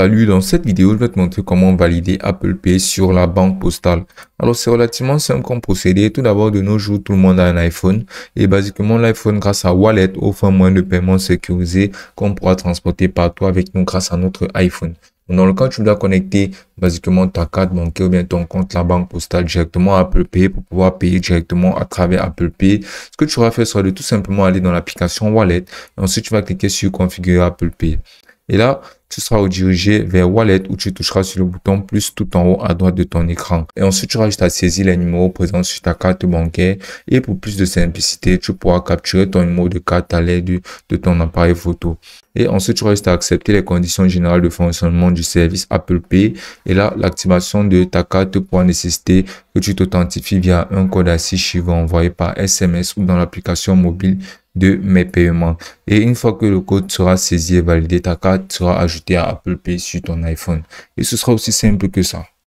Salut, dans cette vidéo, je vais te montrer comment valider Apple Pay sur la banque postale. Alors, c'est relativement simple comme procédé. Tout d'abord, de nos jours, tout le monde a un iPhone. Et basiquement, l'iPhone, grâce à Wallet, offre un moyen de paiement sécurisé qu'on pourra transporter partout avec nous grâce à notre iPhone. Dans le cas, tu dois connecter basiquement ta carte bancaire ou bien ton compte, la banque postale directement à Apple Pay pour pouvoir payer directement à travers Apple Pay. Ce que tu vas faire sera de tout simplement aller dans l'application Wallet. et Ensuite, tu vas cliquer sur Configurer Apple Pay. Et là, tu seras redirigé vers Wallet où tu toucheras sur le bouton plus tout en haut à droite de ton écran. Et ensuite, tu auras juste à saisir les numéros présents sur ta carte bancaire et pour plus de simplicité, tu pourras capturer ton numéro de carte à l'aide de, ton appareil photo. Et ensuite, tu auras juste à accepter les conditions générales de fonctionnement du service Apple Pay. Et là, l'activation de ta carte pourra nécessiter que tu t'authentifies via un code à 6 chiffres envoyé par SMS ou dans l'application mobile de mes paiements. Et une fois que le code sera saisi et validé, ta carte sera ajoutée à Apple Pay sur ton iPhone. Et ce sera aussi simple que ça.